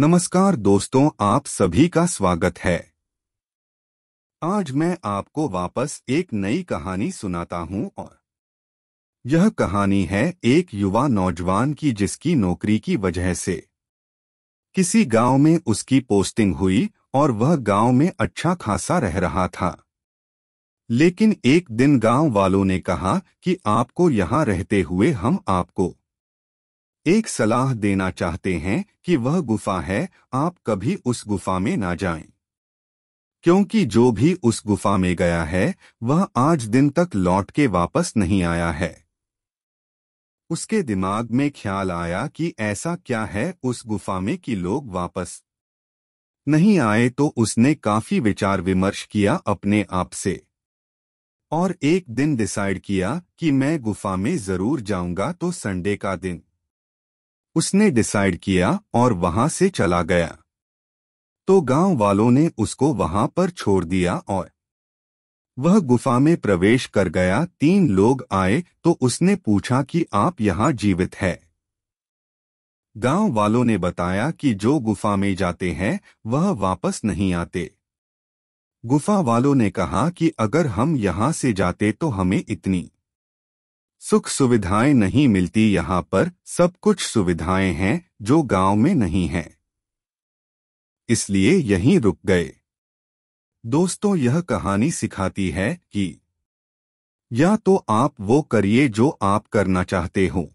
नमस्कार दोस्तों आप सभी का स्वागत है आज मैं आपको वापस एक नई कहानी सुनाता हूं और यह कहानी है एक युवा नौजवान की जिसकी नौकरी की वजह से किसी गांव में उसकी पोस्टिंग हुई और वह गांव में अच्छा खासा रह रहा था लेकिन एक दिन गांव वालों ने कहा कि आपको यहां रहते हुए हम आपको एक सलाह देना चाहते हैं कि वह गुफा है आप कभी उस गुफा में ना जाएं। क्योंकि जो भी उस गुफा में गया है वह आज दिन तक लौट के वापस नहीं आया है उसके दिमाग में ख्याल आया कि ऐसा क्या है उस गुफा में कि लोग वापस नहीं आए तो उसने काफी विचार विमर्श किया अपने आप से और एक दिन डिसाइड किया कि मैं गुफा में जरूर जाऊंगा तो संडे का दिन उसने डिसाइड किया और वहां से चला गया तो गांव वालों ने उसको वहां पर छोड़ दिया और वह गुफा में प्रवेश कर गया तीन लोग आए तो उसने पूछा कि आप यहां जीवित है गांव वालों ने बताया कि जो गुफा में जाते हैं वह वापस नहीं आते गुफा वालों ने कहा कि अगर हम यहां से जाते तो हमें इतनी सुख सुविधाएं नहीं मिलती यहाँ पर सब कुछ सुविधाएं हैं जो गांव में नहीं हैं इसलिए यहीं रुक गए दोस्तों यह कहानी सिखाती है कि या तो आप वो करिए जो आप करना चाहते हो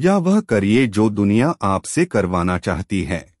या वह करिए जो दुनिया आपसे करवाना चाहती है